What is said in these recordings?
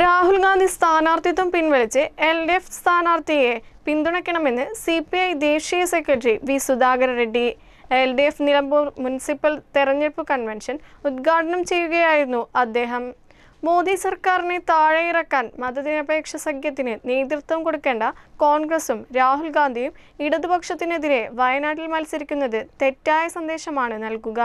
രാഹുൽ ഗാന്ധി സ്ഥാനാർത്ഥിത്വം പിൻവലിച്ച് L D F സ്ഥാനാർത്ഥിയെ പിന്തുണയ്ക്കണമെന്ന് സി പി ഐ ദേശീയ secretary V Sudhakar Reddy L D F Nilambur municipal തെരഞ്ഞെടുപ്പ് കൺവെൻഷൻ ഉദ്ഘാടനം ചെയ്യുകയായിരുന്നു അദ്ദേഹം മോദി സർക്കാരിനെ താഴെയിറക്കാൻ മതനിരപേക്ഷ സഖ്യത്തിന് നേതൃത്വം കൊടുക്കേണ്ട കോൺഗ്രസും രാഹുൽ ഗാന്ധിയും ഇടതുപക്ഷത്തിനെതിരെ വയനാട്ടിൽ മത്സരിക്കുന്നത് തെറ്റായ സന്ദേശമാണ് നൽകുക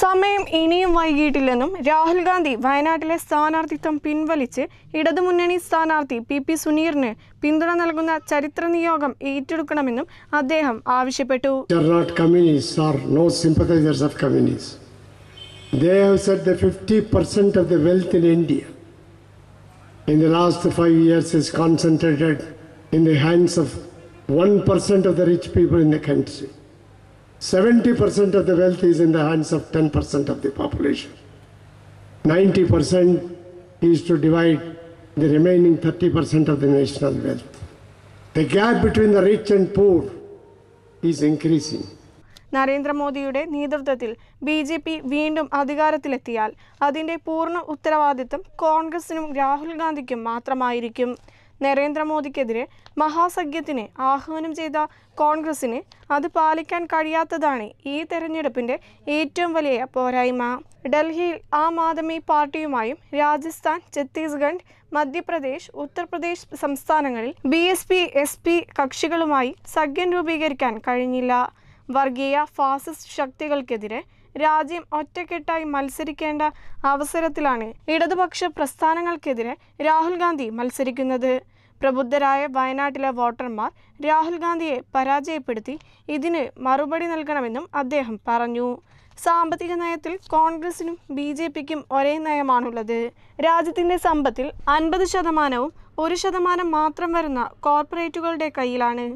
സമയം ഇനിയും വൈകിയിട്ടില്ലെന്നും രാഹുൽ ഗാന്ധി വയനാട്ടിലെ സ്ഥാനാർത്ഥിത്വം പിൻവലിച്ച് ഇടതുമുന്നണി സ്ഥാനാർത്ഥി പി പി സുനീറിന് പിന്തുണ നൽകുന്ന ചരിത്ര നിയോഗം ഏറ്റെടുക്കണമെന്നും അദ്ദേഹം ആവശ്യപ്പെട്ടു They have said that 50% of the wealth in India in the last five years is concentrated in the hands of 1% of the rich people in the country. 70% of the wealth is in the hands of 10% of the population. 90% is to divide the remaining 30% of the national wealth. The gap between the rich and poor is increasing. Narendra നരേന്ദ്രമോദിയുടെ നേതൃത്വത്തിൽ B J P വീണ്ടും അധികാരത്തിലെത്തിയാൽ അതിൻ്റെ പൂർണ്ണ ഉത്തരവാദിത്തം കോൺഗ്രസിനും രാഹുൽ ഗാന്ധിക്കും മാത്രമായിരിക്കും നരേന്ദ്രമോദിക്കെതിരെ മഹാസഖ്യത്തിന് ആഹ്വാനം ചെയ്ത കോൺഗ്രസിന് അത് പാലിക്കാൻ കഴിയാത്തതാണ് ഈ തെരഞ്ഞെടുപ്പിൻ്റെ ഏറ്റവും വലിയ പോരായ്മ ഡൽഹിയിൽ ആം ആദ്മി പാർട്ടിയുമായും രാജസ്ഥാൻ ഛത്തീസ്ഗഡ് മധ്യപ്രദേശ് ഉത്തർപ്രദേശ് സംസ്ഥാനങ്ങളിൽ B S P S P കക്ഷികളുമായി സഖ്യം രൂപീകരിക്കാൻ കഴിഞ്ഞില്ല വർഗീയ ഫാസിസ്റ്റ് ശക്തികൾക്കെതിരെ രാജ്യം ഒറ്റക്കെട്ടായി മത്സരിക്കേണ്ട അവസരത്തിലാണ് ഇടതുപക്ഷ പ്രസ്ഥാനങ്ങൾക്കെതിരെ രാഹുൽ ഗാന്ധി മത്സരിക്കുന്നത് പ്രബുദ്ധരായ വയനാട്ടിലെ വോട്ടർമാർ രാഹുൽ ഗാന്ധിയെ പരാജയപ്പെടുത്തി ഇതിന് മറുപടി നൽകണമെന്നും അദ്ദേഹം പറഞ്ഞു സാമ്പത്തിക നയത്തിൽ കോൺഗ്രസിനും ബി ജെ പിക്കും ഒരേ നയമാണുള്ളത് രാജ്യത്തിൻ്റെ സമ്പത്തിൽ അൻപത് ശതമാനവും ഒരു ശതമാനം മാത്രം വരുന്ന കോർപ്പറേറ്റുകളുടെ കയ്യിലാണ്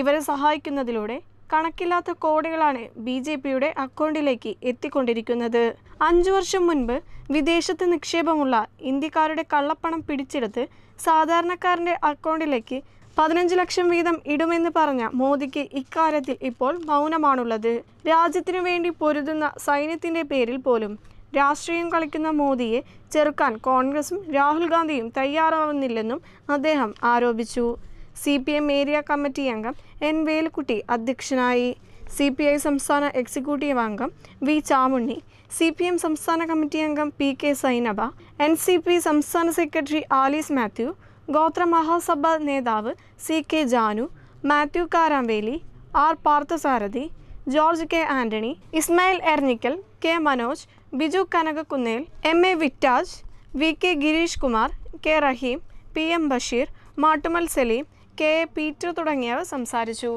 ഇവരെ സഹായിക്കുന്നതിലൂടെ കണക്കില്ലാത്ത കോടികളാണ് ബി ജെ പിയുടെ അക്കൗണ്ടിലേക്ക് എത്തിക്കൊണ്ടിരിക്കുന്നത് അഞ്ചു വർഷം മുൻപ് വിദേശത്ത് നിക്ഷേപമുള്ള ഇന്ത്യക്കാരുടെ കള്ളപ്പണം പിടിച്ചെടുത്ത് സാധാരണക്കാരൻ്റെ അക്കൗണ്ടിലേക്ക് പതിനഞ്ച് ലക്ഷം വീതം ഇടുമെന്ന് പറഞ്ഞ മോദിക്ക് ഇക്കാര്യത്തിൽ ഇപ്പോൾ മൗനമാണുള്ളത് രാജ്യത്തിനു വേണ്ടി പൊരുതുന്ന സൈന്യത്തിൻ്റെ പേരിൽ പോലും രാഷ്ട്രീയം കളിക്കുന്ന മോദിയെ ചെറുക്കാൻ കോൺഗ്രസും രാഹുൽ ഗാന്ധിയും തയ്യാറാവുന്നില്ലെന്നും അദ്ദേഹം ആരോപിച്ചു C P M area committee അംഗം എൻ വേലുക്കുട്ടി അധ്യക്ഷനായി സി പി ഐ സംസ്ഥാന എക്സിക്യൂട്ടീവ് അംഗം V Chamunni C P M സംസ്ഥാന കമ്മിറ്റി അംഗം P K Sainaba N C P സംസ്ഥാന സെക്രട്ടറി ആലീസ് മാത്യു ഗോത്ര മഹാസഭ നേതാവ് C K Janu Mathew Karamveli R Parthasarathy George K Antony Ismail Ernikkal K Manoj Biju Kanakakkunnel M A Vittaj V K Girish Kumar K Rahim P M Basheer Mattumal Saleem K Peter തുടങ്ങിയവർ സംസാരിച്ചു